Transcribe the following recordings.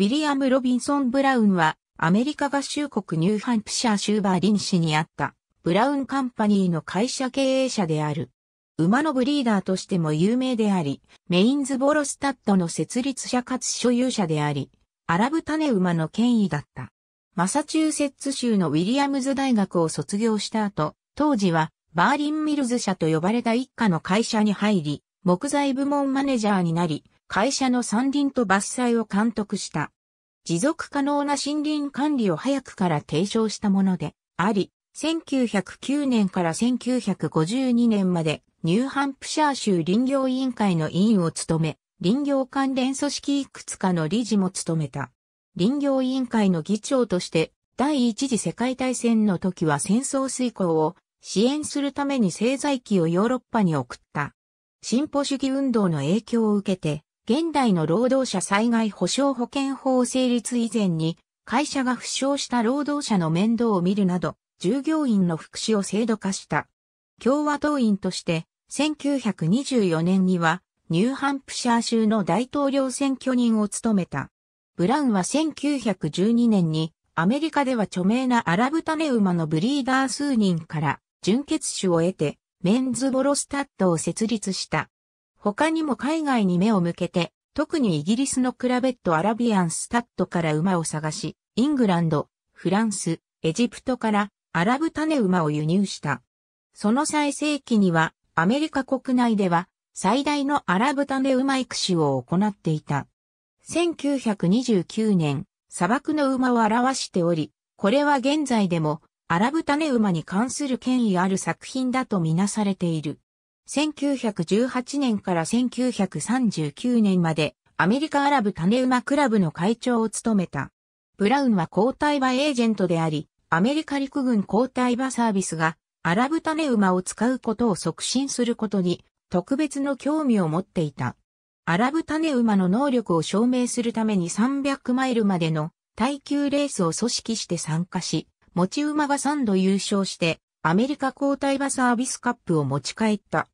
ウィリアム・ロビンソン・ブラウンは、アメリカ合衆国ニューハンプシャー州バーリン市にあった、ブラウンカンパニーの会社経営者である。馬のブリーダーとしても有名であり、メインズボロスタッドの設立者かつ所有者であり、アラブ種馬の権威だった。マサチューセッツ州のウィリアムズ大学を卒業した後、当時はバーリンミルズ社と呼ばれた一家の会社に入り、木材部門マネージャーになり、会社の山林と伐採を監督した。持続可能な森林管理を早くから提唱したものであり、1909年から1952年までニューハンプシャー州林業委員会の委員を務め、林業関連組織いくつかの理事も務めた。林業委員会の議長として第一次世界大戦の時は戦争遂行を支援するために製材機をヨーロッパに送った。進歩主義運動の影響を受けて、現代の労働者災害保障保険法成立以前に、会社が負傷した労働者の面倒を見るなど、従業員の福祉を制度化した。共和党員として、1924年には、ニューハンプシャー州の大統領選挙人を務めた。ブラウンは1912年に、アメリカでは著名なアラブ種馬のブリーダー数人から、純血種を得て、メンズボロスタッドを設立した。他にも海外に目を向けて、特にイギリスのクラベット・アラビアン・スタッドから馬を探し、イングランド、フランス、エジプトからアラブ種馬を輸入した。その最盛期にはアメリカ国内では最大のアラブ種馬育種を行っていた。1929年、砂漠の馬を表しており、これは現在でもアラブ種馬に関する権威ある作品だとみなされている。1918年から1939年までアメリカアラブ種馬クラブの会長を務めた。ブラウンは交代馬エージェントであり、アメリカ陸軍交代馬サービスがアラブ種馬を使うことを促進することに特別の興味を持っていた。アラブ種馬の能力を証明するために300マイルまでの耐久レースを組織して参加し、持ち馬が3度優勝してアメリカ交代馬サービスカップを持ち帰った。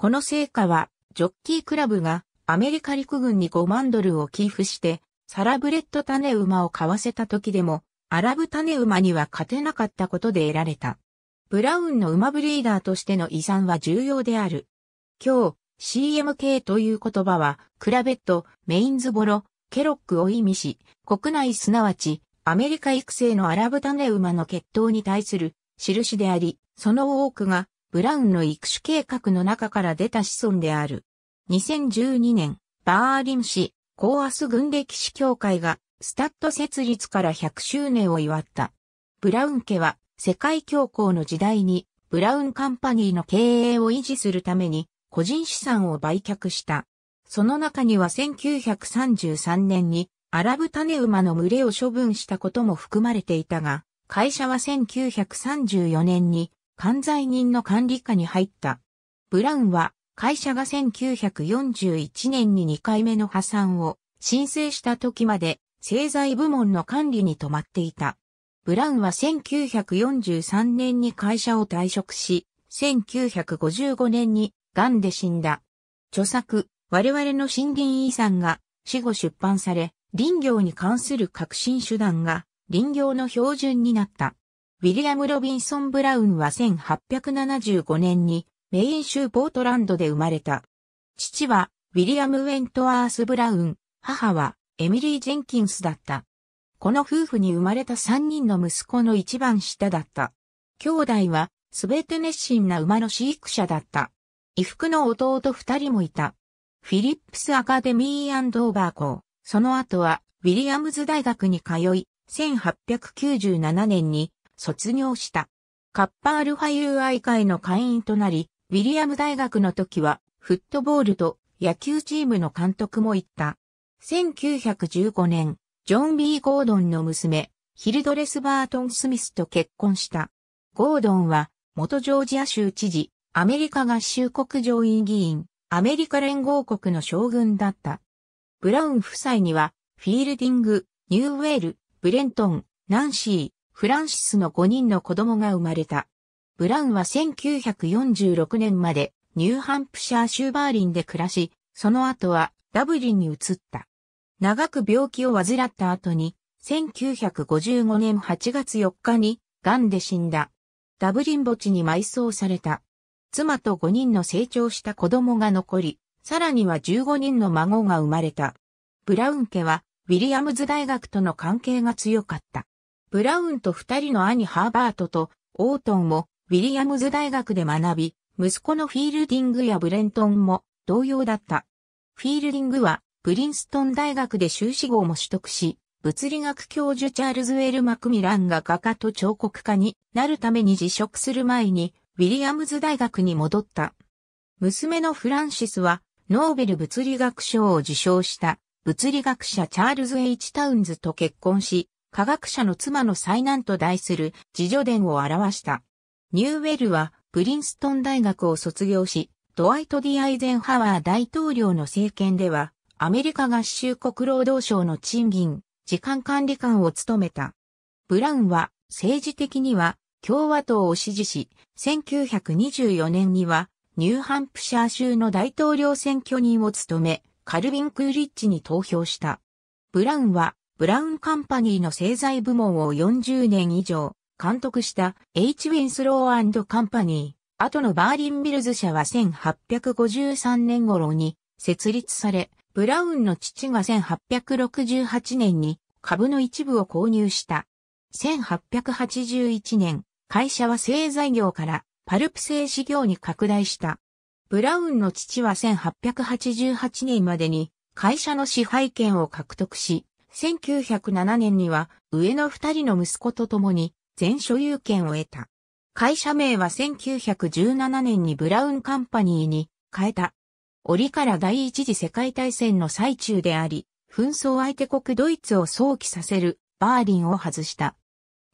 この成果は、ジョッキークラブがアメリカ陸軍に5万ドルを寄付して、サラブレッド種馬を買わせた時でも、アラブ種馬には勝てなかったことで得られた。ブラウンの馬ブリーダーとしての遺産は重要である。今日、CMK という言葉は、クラベット、メインズボロ、ケロックを意味し、国内すなわち、アメリカ育成のアラブ種馬の血統に対する印であり、その多くがブラウンの育種計画の中から出た子孫である。2012年、バーリム市、コーアス軍歴史協会が、スタッド設立から100周年を祝った。ブラウン家は、世界恐慌の時代に、ブラウンカンパニーの経営を維持するために、個人資産を売却した。その中には1933年に、アラブ種馬の群れを処分したことも含まれていたが、会社は1934年に管財人の管理下に入った。ブラウンは会社が1941年に2回目の破産を申請した時まで製材部門の管理に止まっていた。ブラウンは1943年に会社を退職し、1955年に癌で死んだ。著作、我々の森林遺産が死後出版され、林業に関する革新手段が林業の標準になった。ウィリアム・ロビンソン・ブラウンは1875年にメイン州ポートランドで生まれた。父はウィリアム・ウェントワース・ブラウン、母はエミリー・ジェンキンスだった。この夫婦に生まれた3人の息子の一番下だった。兄弟はすべて熱心な馬の飼育者だった。衣服の弟二人もいた。フィリップス・アカデミーオーバー校、その後はウィリアムズ大学に通い、1897年に卒業した。カッパアルファ UI 会の会員となり、ウィリアム大学の時は、フットボールと野球チームの監督も行った。1915年、ジョン・ B・ ゴードンの娘、ヒルドレス・バートン・スミスと結婚した。ゴードンは、元ジョージア州知事、アメリカ合衆国上院議員、アメリカ連合国の将軍だった。ブラウン夫妻には、フィールディング、ニューウェール、ブレントン、ナンシー、フランシスの5人の子供が生まれた。ブラウンは1946年までニューハンプシャー州バーリンで暮らし、その後はダブリンに移った。長く病気を患った後に、1955年8月4日に、癌で死んだ。ダブリン墓地に埋葬された。妻と5人の成長した子供が残り、さらには15人の孫が生まれた。ブラウン家は、ウィリアムズ大学との関係が強かった。ブラウンと二人の兄ハーバートとオートンもウィリアムズ大学で学び、息子のフィールディングやブレントンも同様だった。フィールディングはプリンストン大学で修士号も取得し、物理学教授チャールズ・ウェル・マクミランが画家と彫刻家になるために辞職する前に、ウィリアムズ大学に戻った。娘のフランシスは、ノーベル物理学賞を受賞した、物理学者チャールズ・ H・ タウンズと結婚し、科学者の妻の災難と題する自助伝を表した。ニューウェルはプリンストン大学を卒業し、ドワイト・ディ・アイゼンハワー大統領の政権では、アメリカ合衆国労働省の賃金、時間管理官を務めた。ブラウンは政治的には共和党を支持し、1924年にはニューハンプシャー州の大統領選挙人を務め、カルビン・クーリッチに投票した。ブラウンはブラウンカンパニーの製材部門を40年以上監督した H. ウィンスローカンパニー、後のバーリンビルズ社は1853年頃に設立され、ブラウンの父が1868年に株の一部を購入した。1881年、会社は製材業からパルプ製紙業に拡大した。ブラウンの父は1888年までに会社の支配権を獲得し、1907年には上の二人の息子と共に全所有権を得た。会社名は1917年にブラウンカンパニーに変えた。折から第一次世界大戦の最中であり、紛争相手国ドイツを想起させるバーリンを外した。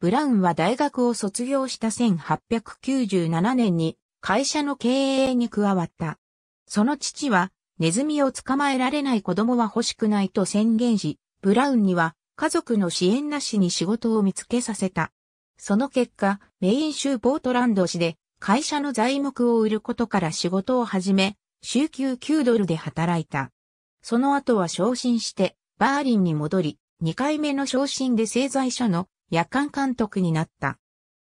ブラウンは大学を卒業した1897年に会社の経営に加わった。その父はネズミを捕まえられない子供は欲しくないと宣言し、ブラウンには家族の支援なしに仕事を見つけさせた。その結果、メイン州ポートランド市で会社の材木を売ることから仕事を始め、週休9ドルで働いた。その後は昇進して、バーリンに戻り、2回目の昇進で製材所の夜間監督になった。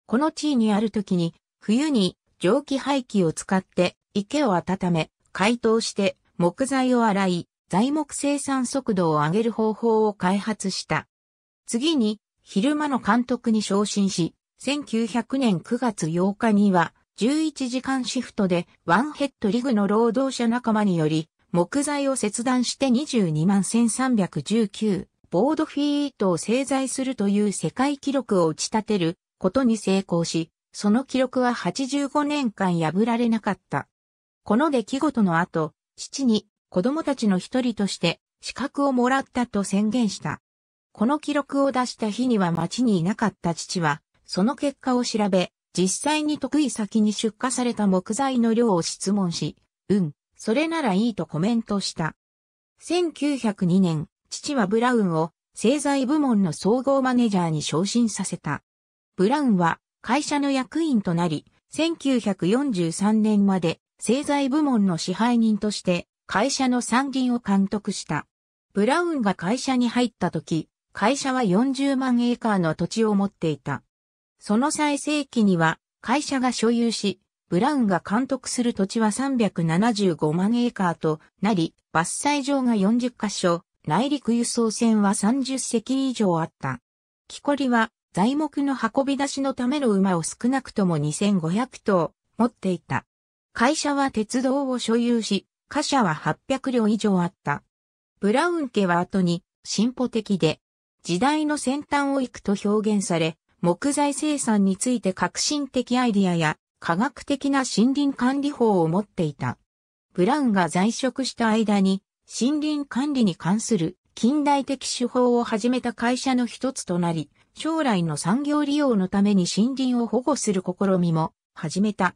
この地位にある時に、冬に蒸気排気を使って池を温め、解凍して木材を洗い、材木生産速度を上げる方法を開発した。次に、昼間の監督に昇進し、1900年9月8日には、11時間シフトでワンヘッドリグの労働者仲間により、木材を切断して22万1319ボードフィートを製材するという世界記録を打ち立てることに成功し、その記録は85年間破られなかった。この出来事の後、父に子供たちの一人として資格をもらったと宣言した。この記録を出した日には町にいなかった父は、その結果を調べ、実際に得意先に出荷された木材の量を質問し、うん、それならいいとコメントした。1902年、父はブラウンを製材部門の総合マネージャーに昇進させた。ブラウンは会社の役員となり、1943年まで製材部門の支配人として会社の参銀を監督した。ブラウンが会社に入った時、会社は40万エーカーの土地を持っていた。その最盛期には会社が所有し、ブラウンが監督する土地は375万エーカーとなり、伐採場が40カ所、内陸輸送船は30隻以上あった。木こりは材木の運び出しのための馬を少なくとも2500頭持っていた。会社は鉄道を所有し、貨車は800両以上あった。ブラウン家は後に進歩的で、時代の先端を行くと表現され、木材生産について革新的アイディアや科学的な森林管理法を持っていた。ブラウンが在職した間に森林管理に関する近代的手法を始めた会社の一つとなり、将来の産業利用のために森林を保護する試みも始めた。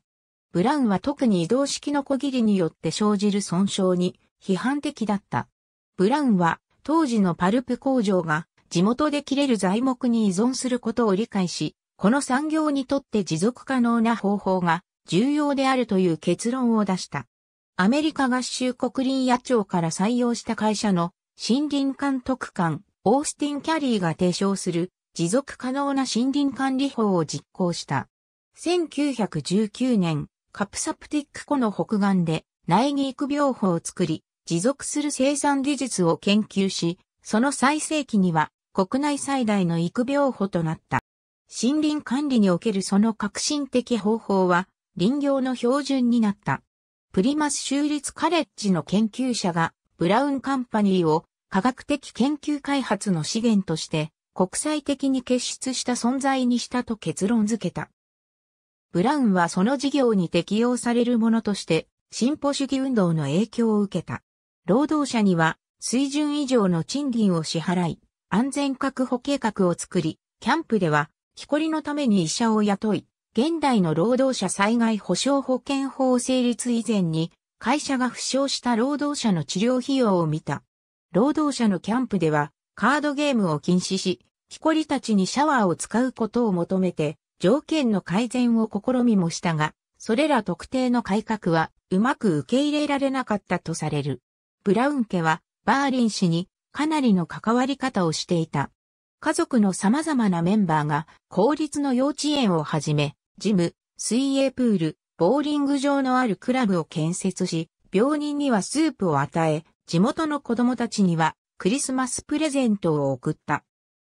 ブラウンは特に移動式の小切りによって生じる損傷に批判的だった。ブラウンは当時のパルプ工場が地元で切れる材木に依存することを理解し、この産業にとって持続可能な方法が重要であるという結論を出した。アメリカ合衆国林野庁から採用した会社の森林監督官、オースティン・キャリーが提唱する持続可能な森林管理法を実行した。1919年、カプサプティック湖の北岸で苗木育苗法を作り、持続する生産技術を研究し、その最盛期には国内最大の育苗法となった。森林管理におけるその革新的方法は林業の標準になった。プリマス州立カレッジの研究者がブラウンカンパニーを科学的研究開発の資源として国際的に結出した存在にしたと結論付けた。ブラウンはその事業に適用されるものとして、進歩主義運動の影響を受けた。労働者には、水準以上の賃金を支払い、安全確保計画を作り、キャンプでは、木こりのために医者を雇い、現代の労働者災害保障保険法成立以前に、会社が負傷した労働者の治療費用を見た。労働者のキャンプでは、カードゲームを禁止し、木こりたちにシャワーを使うことを求めて、条件の改善を試みもしたが、それら特定の改革はうまく受け入れられなかったとされる。ブラウン家はバーリン氏にかなりの関わり方をしていた。家族の様々なメンバーが公立の幼稚園をはじめ、ジム、水泳プール、ボーリング場のあるクラブを建設し、病人にはスープを与え、地元の子供たちにはクリスマスプレゼントを送った。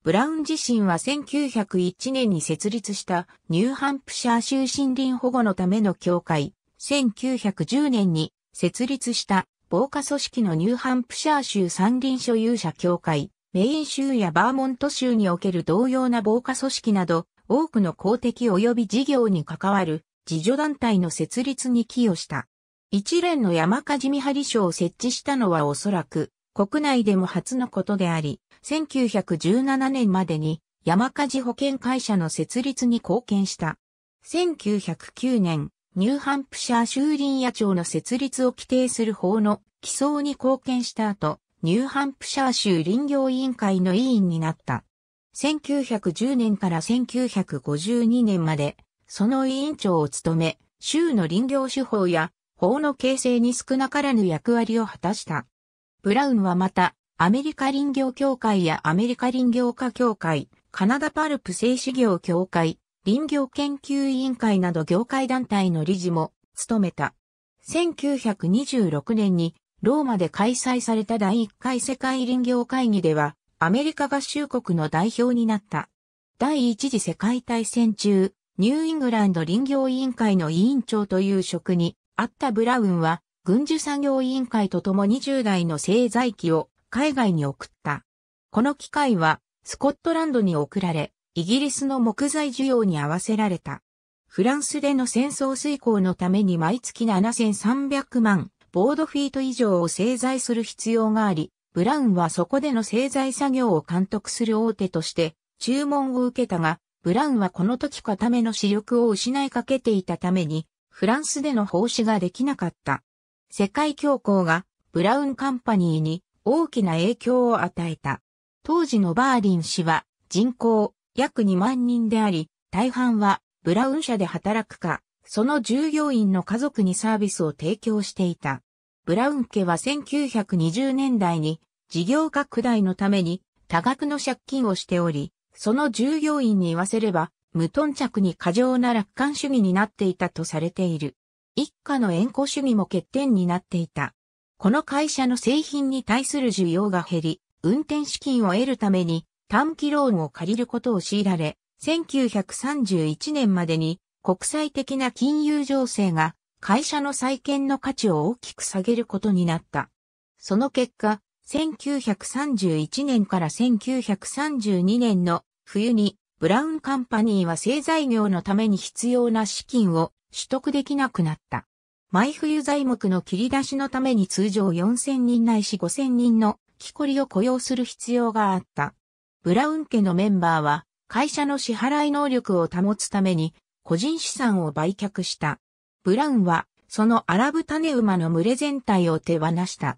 ブラウン自身は1901年に設立したニューハンプシャー州森林保護のための協会、1910年に設立した防火組織のニューハンプシャー州山林所有者協会、メイン州やバーモント州における同様な防火組織など、多くの公的及び事業に関わる自助団体の設立に寄与した。一連の山火事見張り所を設置したのはおそらく国内でも初のことであり、1917年までに山火事保険会社の設立に貢献した。1909年、ニューハンプシャー州林野町の設立を規定する法の起草に貢献した後、ニューハンプシャー州林業委員会の委員になった。1910年から1952年まで、その委員長を務め、州の林業手法や法の形成に少なからぬ役割を果たした。ブラウンはまた、アメリカ林業協会やアメリカ林業家協会、カナダパルプ製紙業協会、林業研究委員会など業界団体の理事も務めた。1926年にローマで開催された第1回世界林業会議ではアメリカ合衆国の代表になった。第一次世界大戦中、ニューイングランド林業委員会の委員長という職にあったブラウンは軍需産業委員会と共に10代の製材機を海外に送った。この機械はスコットランドに送られ、イギリスの木材需要に合わせられた。フランスでの戦争遂行のために毎月7300万ボードフィート以上を製材する必要があり、ブラウンはそこでの製材作業を監督する大手として注文を受けたが、ブラウンはこの時固めの視力を失いかけていたために、フランスでの奉仕ができなかった。世界恐慌がブラウンカンパニーに大きな影響を与えた。当時のバーリン氏は人口約2万人であり、大半はブラウン社で働くか、その従業員の家族にサービスを提供していた。ブラウン家は1920年代に事業拡大のために多額の借金をしており、その従業員に言わせれば無頓着に過剰な楽観主義になっていたとされている。一家の縁故主義も欠点になっていた。この会社の製品に対する需要が減り、運転資金を得るために短期ローンを借りることを強いられ、1931年までに国際的な金融情勢が会社の再建の価値を大きく下げることになった。その結果、1931年から1932年の冬にブラウンカンパニーは製材業のために必要な資金を取得できなくなった。毎冬材木の切り出しのために通常4000人ないし5000人の木こりを雇用する必要があった。ブラウン家のメンバーは会社の支払い能力を保つために個人資産を売却した。ブラウンはそのアラブ種馬の群れ全体を手放した。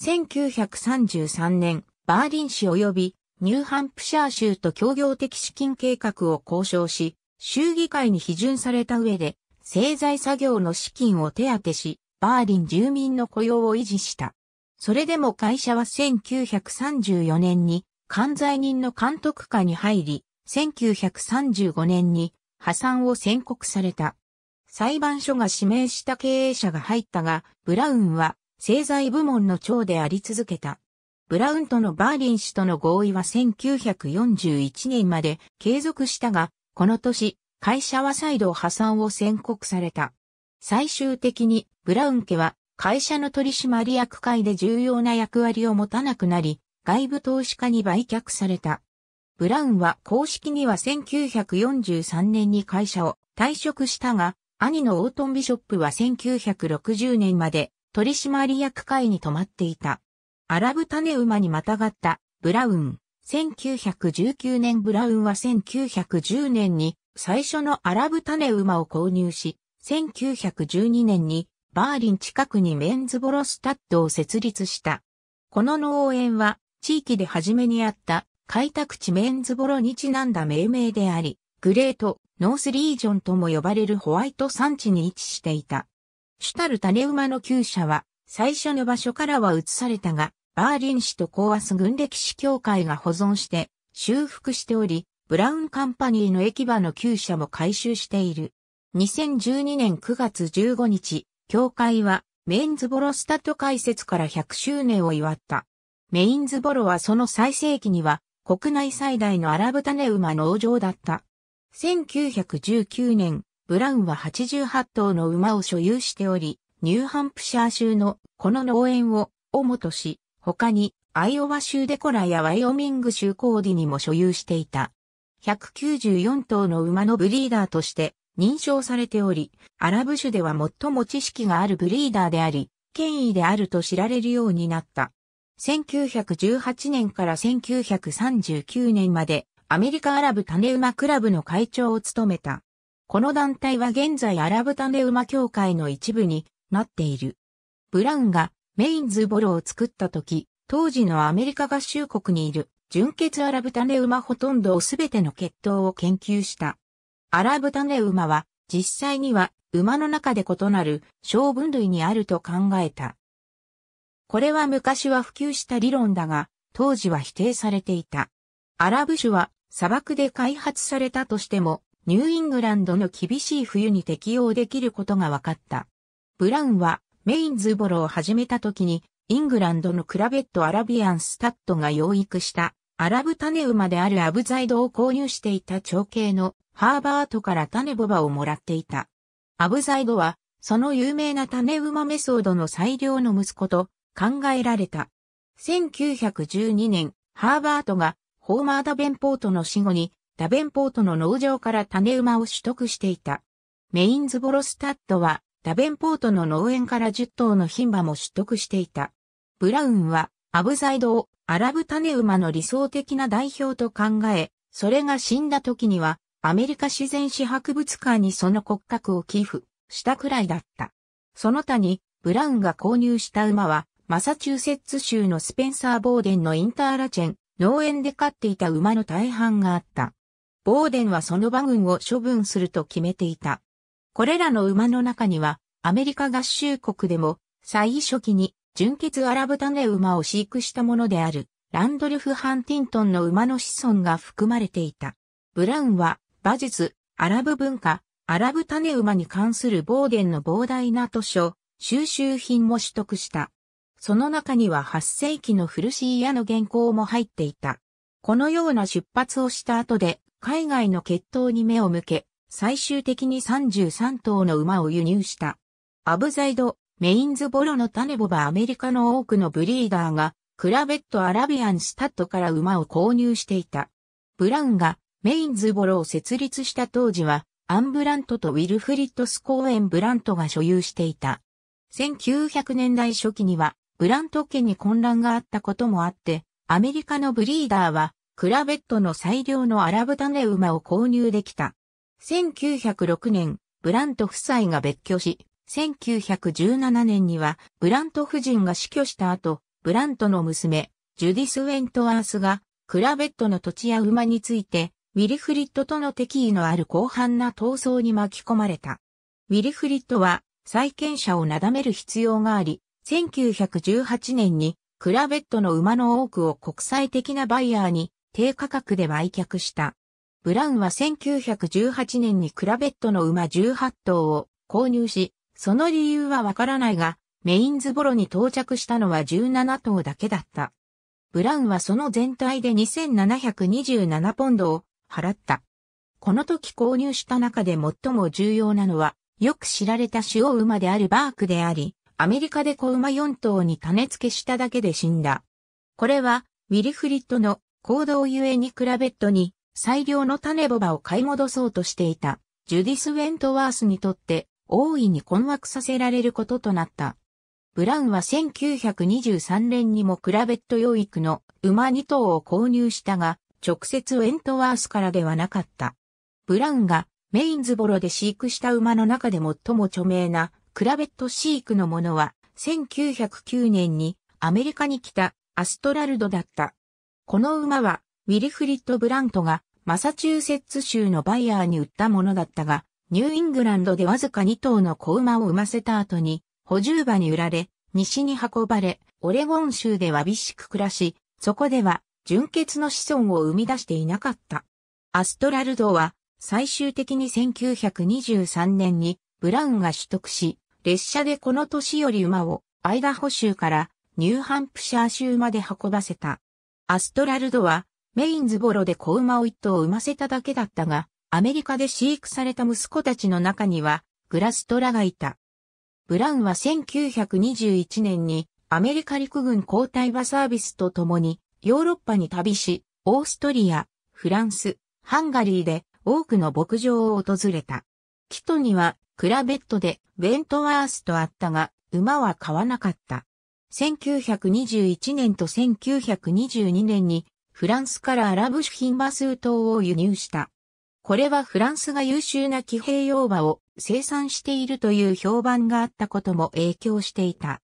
1933年、バーリン市及びニューハンプシャー州と協業的資金計画を交渉し、州議会に批准された上で製材作業の資金を手当てし、バーリン住民の雇用を維持した。それでも会社は1934年に関西人の監督下に入り、1935年に破産を宣告された。裁判所が指名した経営者が入ったが、ブラウンは製材部門の長であり続けた。ブラウンとのバーリン氏との合意は1941年まで継続したが、この年、会社は再度破産を宣告された。最終的にブラウン家は会社の取締役会で重要な役割を持たなくなり、外部投資家に売却された。ブラウンは公式には1943年に会社を退職したが、兄のオートンビショップは1960年まで取締役会に泊まっていた。アラブ種馬にまたがったブラウン。1919年ブラウンは1910年に最初のアラブ種馬を購入し、1912年にバーリン近くにメンズボロスタッドを設立した。この農園は地域で初めにあった開拓地メンズボロにちなんだ命名であり、グレート、ノースリージョンとも呼ばれるホワイト産地に位置していた。主たる種馬の旧舎は最初の場所からは移されたが、バーリン市とコーアス軍歴史協会が保存して修復しており、ブラウンカンパニーの駅場の旧車も回収している。2012年9月15日、協会はメインズボロスタッド開設から100周年を祝った。メインズボロはその最盛期には国内最大のアラブ種馬農場だった。1919年、ブラウンは88頭の馬を所有しており、ニューハンプシャー州のこの農園を主とし、他にアイオワ州デコラやワイオミング州コーディにも所有していた。194頭の馬のブリーダーとして認証されており、アラブ種では最も知識があるブリーダーであり、権威であると知られるようになった。1918年から1939年までアメリカアラブ種馬クラブの会長を務めた。この団体は現在アラブ種馬協会の一部になっている。ブラウンがメインズボロを作った時、当時のアメリカ合衆国にいる純血アラブタネウマほとんどをすべての血統を研究した。アラブタネウマは実際には馬の中で異なる小分類にあると考えた。これは昔は普及した理論だが、当時は否定されていた。アラブ種は砂漠で開発されたとしても、ニューイングランドの厳しい冬に適応できることが分かった。ブラウンはメインズボロを始めた時にイングランドのクラベット・アラビアン・スタッドが養育したアラブ種馬であるアブザイドを購入していた長兄のハーバートから種ボバをもらっていた。アブザイドは、その有名な種馬メソードの最良の息子と考えられた。1912年、ハーバートがホーマー・ダベンポートの死後に、ダベンポートの農場から種馬を取得していた。メインズボロスタッドは、ダベンポートの農園から10頭の牝馬も取得していた。ブラウンは、アブザイドをアラブ種馬の理想的な代表と考え、それが死んだ時には、アメリカ自然史博物館にその骨格を寄付したくらいだった。その他に、ブラウンが購入した馬は、マサチューセッツ州のスペンサー・ボーデンのインターラチェン、農園で飼っていた馬の大半があった。ボーデンはその馬群を処分すると決めていた。これらの馬の中には、アメリカ合衆国でも、最初期に純血アラブ種馬を飼育したものである、ランドルフ・ハンティントンの馬の子孫が含まれていた。ブラウンは、馬術、アラブ文化、アラブ種馬に関するボーデンの膨大な図書、収集品も取得した。その中には8世紀のフルシーヤの原稿も入っていた。このような出発をした後で、海外の血統に目を向け、最終的に33頭の馬を輸入した。アブザイド、メインズボロの種ボバアメリカの多くのブリーダーが、クラベット・アラビアン・スタッドから馬を購入していた。ブラウンがメインズボロを設立した当時は、アンブラントとウィルフリッド・スコーエン・ブラントが所有していた。1900年代初期には、ブラント家に混乱があったこともあって、アメリカのブリーダーは、クラベットの最良のアラブ種馬を購入できた。1906年、ブラント夫妻が別居し、1917年には、ブラント夫人が死去した後、ブラントの娘、ジュディス・ウェントワースが、クラベットの土地や馬について、ウィリフリットとの敵意のある広範な闘争に巻き込まれた。ウィリフリットは、債権者をなだめる必要があり、1918年に、クラベットの馬の多くを国際的なバイヤーに低価格で売却した。ブラウンは1918年にクラベットの馬18頭を購入し、その理由はわからないが、メインズボロに到着したのは17頭だけだった。ブラウンはその全体で2727ポンドを払った。この時購入した中で最も重要なのは、よく知られた塩馬であるバークであり、アメリカで子馬4頭に種付けしただけで死んだ。これは、ウィリフリットの行動ゆえにクラベットに最良の種ボバを買い戻そうとしていた、ジュディス・ウェントワースにとって大いに困惑させられることとなった。ブラウンは1923年にもクラベット養育の馬2頭を購入したが、直接ウェントワースからではなかった。ブラウンがメインズボロで飼育した馬の中で最も著名なクラベット飼育のものは、1909年にアメリカに来たアストラルドだった。この馬はウィリフリッド・ブラントがマサチューセッツ州のバイヤーに売ったものだったが、ニューイングランドでわずか2頭の子馬を産ませた後に、補充馬に売られ、西に運ばれ、オレゴン州でわびしく暮らし、そこでは、純血の子孫を生み出していなかった。アストラルドは、最終的に1923年に、ブラウンが取得し、列車でこの年より馬を、アイダホ州からニューハンプシャー州まで運ばせた。アストラルドは、メインズボロで子馬を一頭産ませただけだったが、アメリカで飼育された息子たちの中には、グラストラがいた。ブラウンは1921年にアメリカ陸軍交代馬サービスと共にヨーロッパに旅し、オーストリア、フランス、ハンガリーで多くの牧場を訪れた。キトにはクラベットでベントワースとあったが、馬は買わなかった。1921年と1922年にフランスからアラブ主品バスー島を輸入した。これはフランスが優秀な騎兵用馬を生産しているという評判があったことも影響していた。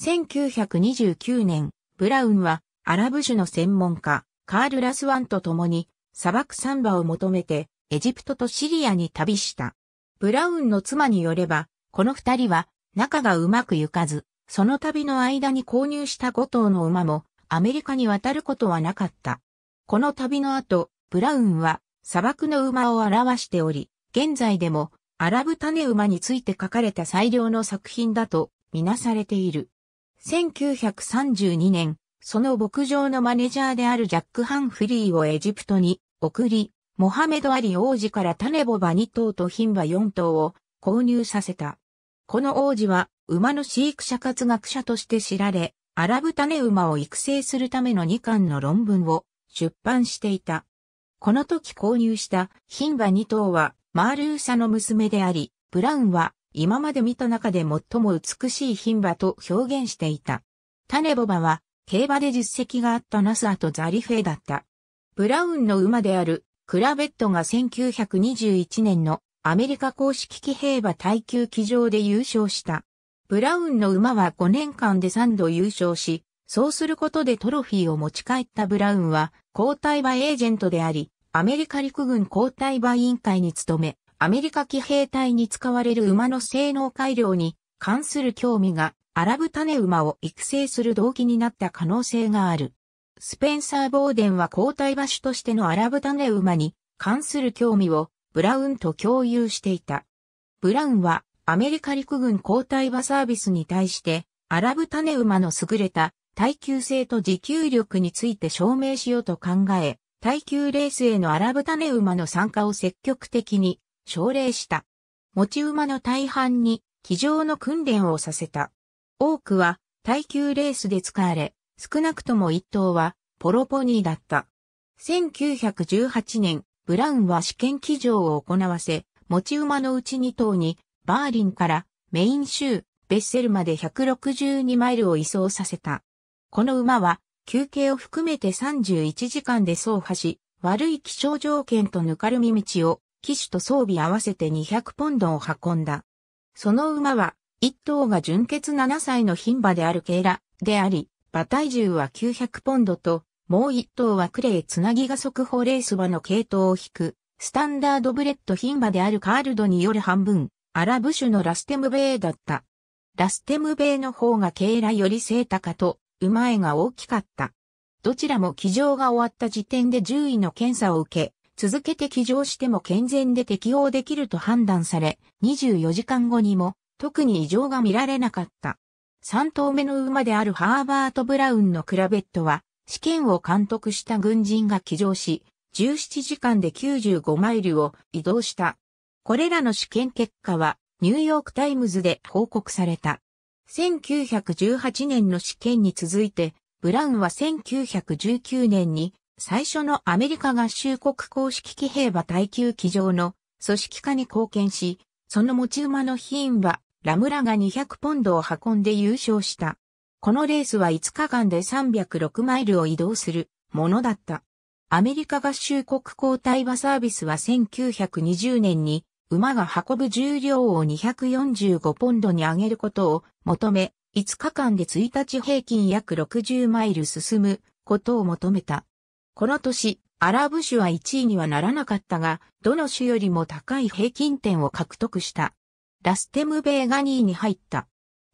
1929年、ブラウンはアラブ種の専門家、カール・ラスワンと共に砂漠サンバを求めてエジプトとシリアに旅した。ブラウンの妻によれば、この二人は仲がうまくゆかず、その旅の間に購入した5頭の馬もアメリカに渡ることはなかった。この旅の後、ブラウンは砂漠の馬を表しており、現在でもアラブ種馬について書かれた最良の作品だとみなされている。1932年、その牧場のマネジャーであるジャック・ハンフリーをエジプトに送り、モハメド・アリ王子から種ボバ2頭と牝馬4頭を購入させた。この王子は馬の飼育者活学者として知られ、アラブ種馬を育成するための2巻の論文を出版していた。この時購入した牝馬2頭はマールーサの娘であり、ブラウンは今まで見た中で最も美しい牝馬と表現していた。タネボバは競馬で実績があったナスアとザリフェだった。ブラウンの馬であるクラベットが1921年のアメリカ公式騎兵馬耐久騎乗で優勝した。ブラウンの馬は5年間で3度優勝し、そうすることでトロフィーを持ち帰ったブラウンは、交代馬エージェントであり、アメリカ陸軍交代馬委員会に勤め、アメリカ騎兵隊に使われる馬の性能改良に関する興味が、アラブ種馬を育成する動機になった可能性がある。スペンサー・ボーデンは交代馬主としてのアラブ種馬に関する興味をブラウンと共有していた。ブラウンはアメリカ陸軍交代馬サービスに対してアラブ種馬の優れた耐久性と持久力について証明しようと考え、耐久レースへのアラブ種馬の参加を積極的に奨励した。持ち馬の大半に騎乗の訓練をさせた。多くは耐久レースで使われ、少なくとも一頭はポロポニーだった。1918年、ブラウンは試験騎乗を行わせ、持ち馬のうち2頭にバーリンからメイン州ベッセルまで162マイルを移送させた。この馬は、休憩を含めて31時間で走破し、悪い気象条件とぬかるみ道を、騎手と装備合わせて200ポンドを運んだ。その馬は、一頭が純血7歳の牝馬であるケーラであり、馬体重は900ポンドと、もう一頭はクレイつなぎが速報レース馬の系統を引く、スタンダードブレッド牝馬であるカールドによる半分、アラブ種のラステムベイだった。ラステムベイの方がケーラより背高と、馬へが大きかった。どちらも騎乗が終わった時点で獣医の検査を受け、続けて騎乗しても健全で適応できると判断され、24時間後にも特に異常が見られなかった。3頭目の馬であるハーバート・ブラウンのクラベットは、試験を監督した軍人が騎乗し、17時間で95マイルを移動した。これらの試験結果は、ニューヨークタイムズで報告された。1918年の試験に続いて、ブラウンは1919年に最初のアメリカ合衆国公式騎兵馬耐久騎乗の組織化に貢献し、その持ち馬のヒーンはラムラが200ポンドを運んで優勝した。このレースは5日間で306マイルを移動するものだった。アメリカ合衆国交代馬サービスは1920年に馬が運ぶ重量を245ポンドに上げることを求め、5日間で1日平均約60マイル進むことを求めた。この年、アラブ種は1位にはならなかったが、どの種よりも高い平均点を獲得した。ラステムベーガニーに入った。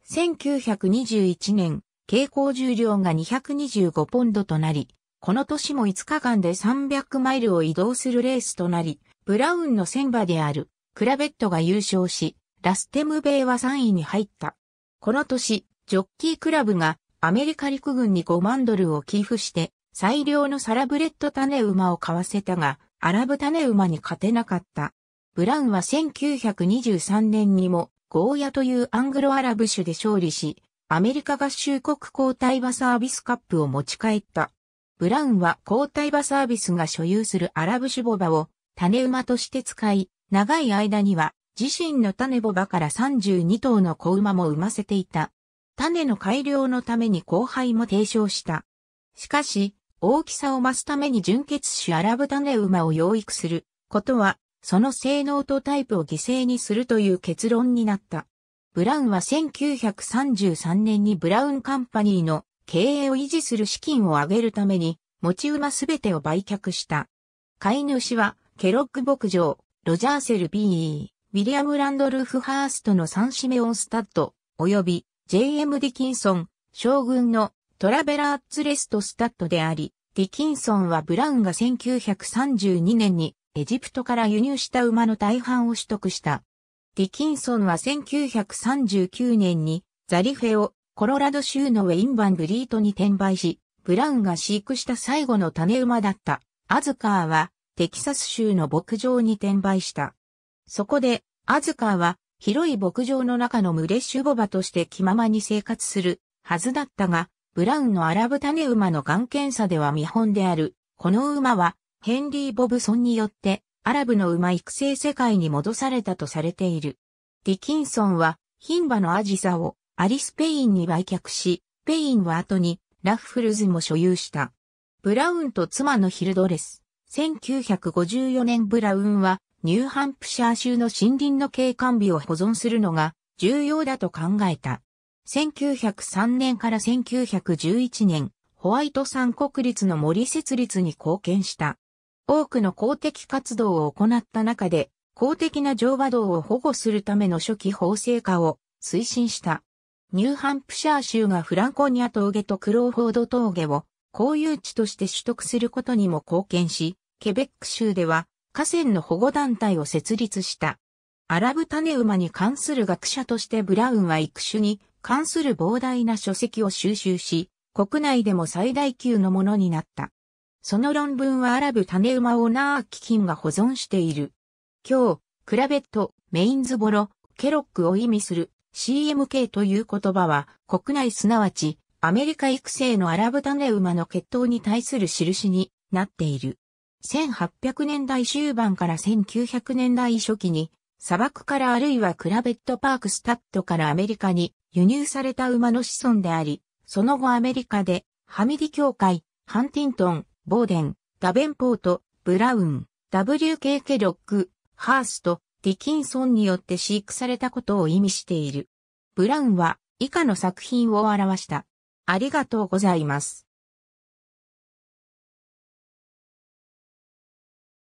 1921年、傾向重量が225ポンドとなり、この年も5日間で300マイルを移動するレースとなり、ブラウンの1000馬であるクラベットが優勝し、ラステムベイは3位に入った。この年、ジョッキークラブがアメリカ陸軍に5万ドルを寄付して、最良のサラブレッド種馬を買わせたが、アラブ種馬に勝てなかった。ブラウンは1923年にも、ゴーヤというアングロアラブ種で勝利し、アメリカ合衆国交代馬サービスカップを持ち帰った。ブラウンは交代馬サービスが所有するアラブ種ボバを種馬として使い、長い間には自身の種ボバから32頭の子馬も産ませていた。種の改良のために後輩も提唱した。しかし、大きさを増すために純血種アラブ種馬を養育することは、その性能とタイプを犠牲にするという結論になった。ブラウンは1933年にブラウンカンパニーの経営を維持する資金を上げるために、持ち馬すべてを売却した。飼い主は、ケロッグ牧場、ロジャーセル・ビー、ウィリアム・ランドルフ・ハーストの三ンシメオン・スタッド、及び J.M. ディキンソン、将軍のトラベラー・ツレスト・スタッドであり、ディキンソンはブラウンが1932年にエジプトから輸入した馬の大半を取得した。ディキンソンは1939年にザリフェをコロラド州のウェインバンブリートに転売し、ブラウンが飼育した最後の種馬だったアズカーはテキサス州の牧場に転売した。そこで、アズカーは、広い牧場の中の群れッシュボバとして気ままに生活するはずだったが、ブラウンのアラブ種馬の眼検査では見本である。この馬は、ヘンリー・ボブソンによって、アラブの馬育成世界に戻されたとされている。ディキンソンは、牝馬のアジサをアリス・ペインに売却し、ペインは後にラッフルズも所有した。ブラウンと妻のヒルドレス、1954年ブラウンはニューハンプシャー州の森林の景観美を保存するのが重要だと考えた。1903年から1911年、ホワイト山国立の森設立に貢献した。多くの公的活動を行った中で、公的な乗馬道を保護するための初期法制化を推進した。ニューハンプシャー州がフランコニア峠とクローフォード峠を公有地として取得することにも貢献し、ケベック州では河川の保護団体を設立した。アラブ種馬に関する学者としてブラウンは育種に関する膨大な書籍を収集し、国内でも最大級のものになった。その論文はアラブ種馬オナー基金が保存している。今日、クラベット、メインズボロ、ケロックを意味する CMK という言葉は国内すなわちアメリカ育成のアラブ種馬の血統に対する印になっている。1800年代終盤から1900年代初期に、砂漠からあるいはクラベットパークスタッドからアメリカに輸入された馬の子孫であり、その後アメリカで、ハミリ協会、ハンティントン、ボーデン、ダベンポート、ブラウン、WK k ロック、ハースト、ディキンソンによって飼育されたことを意味している。ブラウンは以下の作品を表した。ありがとうございます。